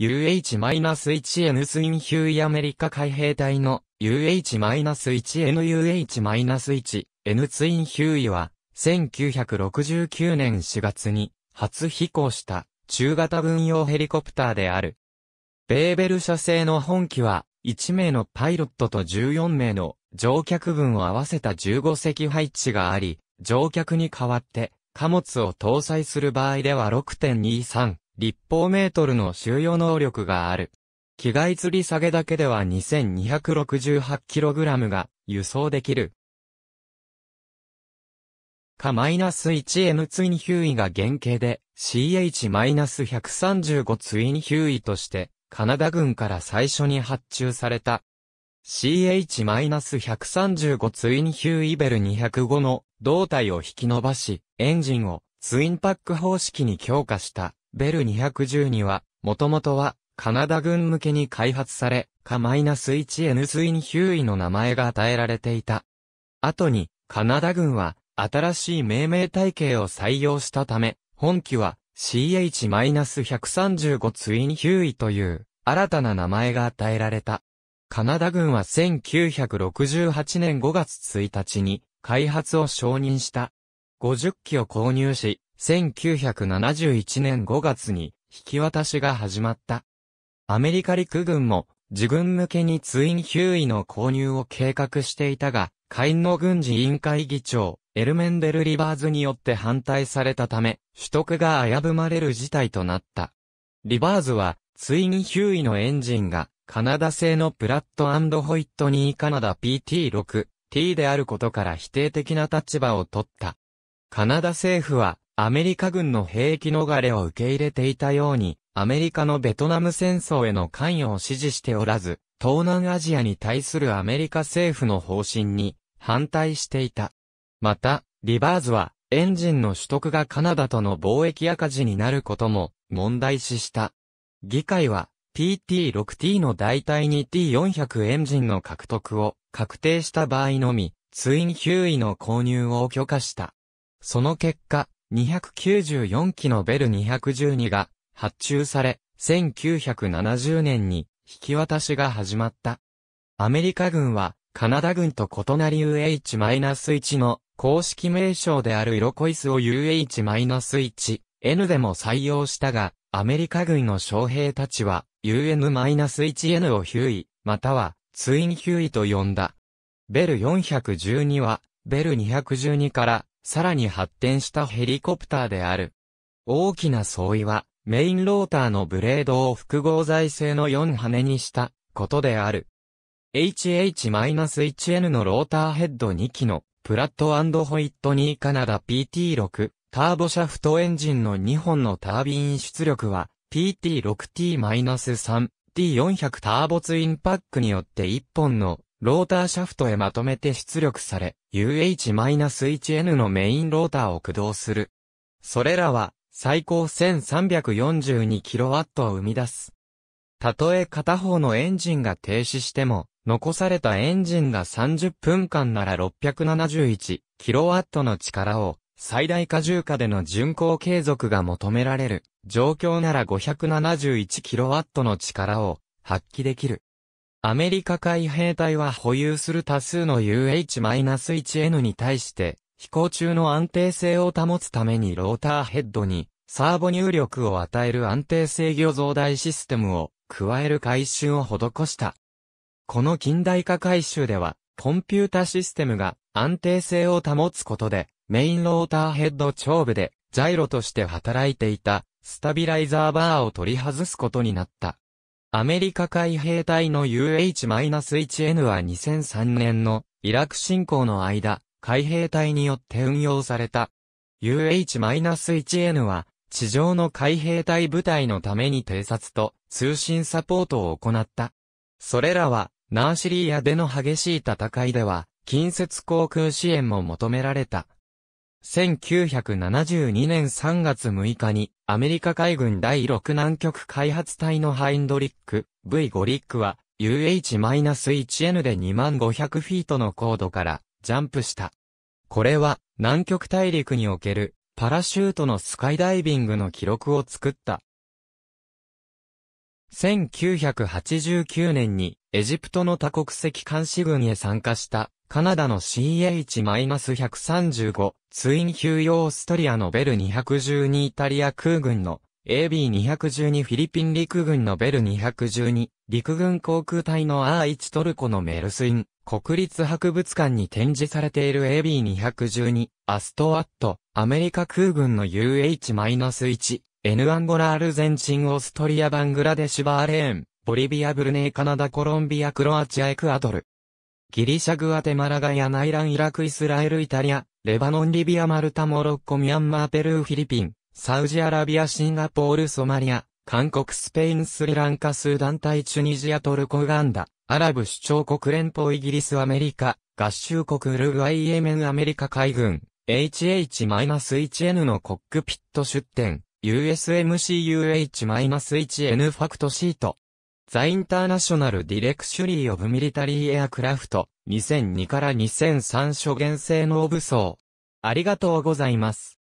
UH-1N スインヒューイアメリカ海兵隊の UH-1NUH-1N ツインヒューイは1969年4月に初飛行した中型軍用ヘリコプターである。ベーベル社製の本機は1名のパイロットと14名の乗客分を合わせた15席配置があり、乗客に代わって貨物を搭載する場合では6.23立方メートルの収容能力がある。機外吊り下げだけでは 2268kg が輸送できる。か -1m ツインヒューイが原型で CH-135 ツインヒューイとしてカナダ軍から最初に発注された。CH-135 ツインヒューイベル205の胴体を引き伸ばし、エンジンをツインパック方式に強化した。ベル2 1には、もともとは、カナダ軍向けに開発され、カマイナス 1N インヒューイの名前が与えられていた。後に、カナダ軍は、新しい命名体系を採用したため、本機は CH-135 ツインヒューイという新たな名前が与えられた。カナダ軍は1968年5月1日に開発を承認した。50機を購入し、1971年5月に引き渡しが始まった。アメリカ陸軍も自軍向けにツインヒューイの購入を計画していたが、下院の軍事委員会議長、エルメンデル・リバーズによって反対されたため、取得が危ぶまれる事態となった。リバーズは、ツインヒューイのエンジンが、カナダ製のプラットホイットニーカナダ PT6T であることから否定的な立場を取った。カナダ政府は、アメリカ軍の兵役逃れを受け入れていたように、アメリカのベトナム戦争への関与を支持しておらず、東南アジアに対するアメリカ政府の方針に反対していた。また、リバーズは、エンジンの取得がカナダとの貿易赤字になることも問題視した。議会は、PT6T の代替に T400 エンジンの獲得を確定した場合のみ、ツインヒューイの購入を許可した。その結果、294機のベル212が発注され、1970年に引き渡しが始まった。アメリカ軍はカナダ軍と異なり UH-1 の公式名称であるイロコイスを UH-1、N でも採用したが、アメリカ軍の将兵たちは UN-1N をヒューイ、またはツインヒューイと呼んだ。ベル412は、ベル212からさらに発展したヘリコプターである。大きな相違は、メインローターのブレードを複合材製の4羽にしたことである。HH-1N のローターヘッド2機のプラットホイットニーカナダ PT6 ターボシャフトエンジンの2本のタービン出力は PT6T-3T400 ターボツインパックによって1本のローターシャフトへまとめて出力され、UH-1N のメインローターを駆動する。それらは、最高 1342kW を生み出す。たとえ片方のエンジンが停止しても、残されたエンジンが30分間なら 671kW の力を、最大荷重下での巡航継続が求められる。状況なら 571kW の力を発揮できる。アメリカ海兵隊は保有する多数の UH-1N に対して、飛行中の安定性を保つためにローターヘッドに、サーボ入力を与える安定制御増大システムを、加える改修を施した。この近代化改修では、コンピュータシステムが安定性を保つことで、メインローターヘッド長部で、ジャイロとして働いていた、スタビライザーバーを取り外すことになった。アメリカ海兵隊の UH-1N は2003年のイラク侵攻の間、海兵隊によって運用された。UH-1N は、地上の海兵隊部隊のために偵察と通信サポートを行った。それらは、ナーシリアでの激しい戦いでは、近接航空支援も求められた1972年3月6日に、アメリカ海軍第6南極開発隊のハインドリック、V5 リックは、UH-1N で2500フィートの高度から、ジャンプした。これは、南極大陸における、パラシュートのスカイダイビングの記録を作った。1989年に、エジプトの多国籍監視軍へ参加した、カナダの CH-135、ツインヒューヨーストリアのベル212イタリア空軍の AB212 フィリピン陸軍のベル212、陸軍航空隊の R1 トルコのメルスイン、国立博物館に展示されている AB212、アストアット、アメリカ空軍の UH-1、N アンゴラアルゼンチンオーストリアバングラデシュバーレーン、ボリビアブルネイカナダコロンビアクロアチアエクアドル、ギリシャグアテマラガヤナイランイラクイスラエルイタリア、レバノンリビアマルタモロッコミャンマーペルーフィリピン、サウジアラビアシンガポールソマリア、韓国スペインスリランカスーダンタイチュニジアトルコガンダ、アラブ首長国連邦イギリスアメリカ、合衆国ルグアイイエメンアメリカ海軍、HH-1N のコックピット出展、USMCUH-1N ファクトシート。ザ・インターナショナル・ディレクシュリー・オブ・ミリタリー・エアクラフト、2002から2003初現性能武装。ありがとうございます。